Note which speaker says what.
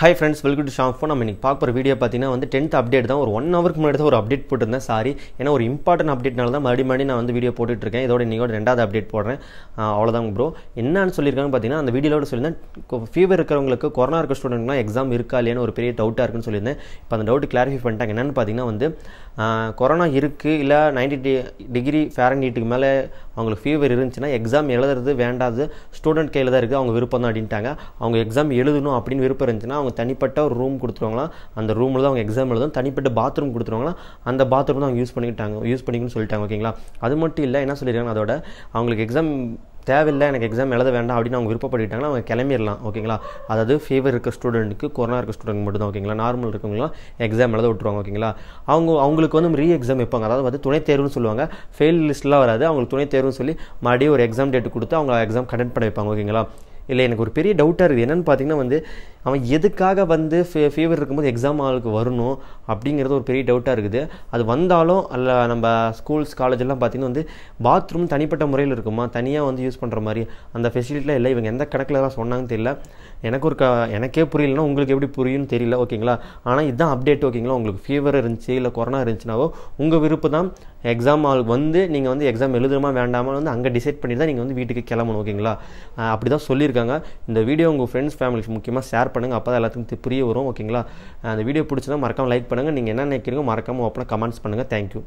Speaker 1: high friends welcome to Sham phone நம்ம இன்றைக்கி பார்க்குற வீடியோ பார்த்தீங்கன்னா வந்து டென்த் அப்டேட் தான் ஒரு ஒன் ஹவருக்கு முன்னாடி தான் ஒரு அப்டேட் போட்டிருந்தேன் சாரி ஏன்னா ஒரு இம்பார்ட்டன்ட் அப்டேட்னால தான் மறுபடியும் மறுபடி நான் வந்து வீடியோ போட்டுட்ருக்கேன் இதோட இன்றைக்கோட ரெண்டாவது அப்டேட் போடுறேன் அவ்வளோதாங்க ப்ரோ என்னன்னு சொல்லியிருக்காங்கன்னு பார்த்தீங்கன்னா அந்த வீடியோட சொல்லியிருந்தேன் ஃபீவர் இருக்கிறவங்களுக்கு கொரோனா இருக்க ஸ்டூடெண்ட்லாம் எக்ஸாம் இருக்கா இல்லையான்னு ஒரு பெரிய டவுட்டாக இருக்குன்னு சொல்லியிருந்தேன் இப்போ அந்த டவுட் கிளாரிஃபை பண்ணிட்டாங்க என்னென்னு பார்த்தீங்கன்னா வந்து கொரோனா இருக்குது இல்லை நைன்டி டிகிரி ஃபேரன் ஹீட்டுக்கு மேலே அவங்களுக்கு ஃபீவர் இருந்துச்சுன்னா எக்ஸாம் எழுதுறது வேண்டாது ஸ்டூடெண்ட் கையில் தான் இருக்குது அவங்க விருப்பம் தான் அப்படின்ட்டாங்க அவங்க எக்ஸாம் எழுதணும் அப்படின்னு விருப்பம் இருந்துச்சுன்னா அவங்க தனிப்பட்ட ஒரு ரூம் கொடுத்துருவாங்களாம் அந்த ரூமில் தான் அவங்க எக்ஸாம் எழுதும் தனிப்பட்ட பாத்ரூம் கொடுத்துருவாங்களாம் அந்த பாத்ரூம் தான் அவங்க யூஸ் பண்ணிக்கிட்டாங்க யூஸ் பண்ணிக்கணும்னு சொல்லிட்டாங்க ஓகேங்களா அது மட்டும் இல்லை என்ன சொல்லியிருக்காங்க அதோட அவங்களுக்கு எக்ஸாம் தேவையில்லை எனக்கு எக்ஸாம் எழுத வேண்டாம் அப்படின்னு அவங்க விருப்பப்பட்டுட்டாங்கன்னா அவங்க கிளம்பிடலாம் ஓகேங்களா அதாவது ஃபீவர் இருக்க ஸ்டூடெண்ட்டுக்கு கொரோனா இருக்க ஸ்டூடெண்ட் மட்டும் தான் ஓகேங்களா நார்மல் இருக்கவங்களாம் எக்ஸாம் எழுத விட்டுருவாங்க ஓகேங்களா அவங்க அவங்களுக்கு வந்து ரீ எக்ஸாம் வைப்பாங்க அதாவது வந்து துணை தேர்வுன்னு சொல்லுவாங்க ஃபெயில் லிஸ்ட்லாம் வராது அவங்களுக்கு துணை தேர்வுன்னு சொல்லி மறுபடியும் ஒரு எக்ஸாம் டேட் கொடுத்து அவங்க எக்ஸாம் கண்டெக்ட் பண்ண வைப்பாங்க ஓகேங்களா இல்லை எனக்கு ஒரு பெரிய டவுட்டாக இருக்குது என்னென்னு பார்த்தீங்கன்னா வந்து அவன் எதுக்காக வந்து ஃபீ ஃபீவர் இருக்கும்போது எக்ஸாம் ஆளுக்கு வரணும் அப்படிங்கிறது ஒரு பெரிய டவுட்டாக இருக்குது அது வந்தாலும் அல்ல நம்ம ஸ்கூல்ஸ் காலேஜெல்லாம் பார்த்திங்கன்னா வந்து பாத்ரூம் தனிப்பட்ட முறையில் இருக்குமா தனியாக வந்து யூஸ் பண்ணுற மாதிரி அந்த ஃபெசிலிட்டிலாம் இல்லை இவங்க எந்த கணக்கில் தான் சொன்னாங்கன்னு தெரியல எனக்கு ஒரு க எனக்கே புரியலன்னா உங்களுக்கு எப்படி புரியும்னு தெரியல ஓகேங்களா ஆனால் இதுதான் அப்டேட் ஓகேங்களா உங்களுக்கு ஃபீவர் இருந்துச்சு இல்லை கொரோனா இருந்துச்சுனாவோ உங்கள் விருப்பம் தான் எக்ஸாம் ஆளுக்கு வந்து நீங்கள் வந்து எக்ஸாம் எழுதுமா வேண்டாமா வந்து அங்கே டிசைட் பண்ணி தான் நீங்கள் வந்து வீட்டுக்கு கிளம்பணும் ஓகேங்களா அப்படி தான் சொல்லியிருக்காங்க கொடுத்துருக்காங்க இந்த வீடியோ உங்கள் ஃப்ரெண்ட்ஸ் ஃபேமிலிக்கு முக்கியமாக ஷேர் பண்ணுங்கள் அப்போ தான் எல்லாத்துக்கும் புரிய வரும் ஓகேங்களா அந்த வீடியோ பிடிச்சினா மறக்காமல் லைக் பண்ணுங்கள் நீங்கள் என்ன நினைக்கிறீங்க மறக்காமல் ஓப்பனாக கமெண்ட்ஸ் பண்ணுங்கள் தேங்க்யூ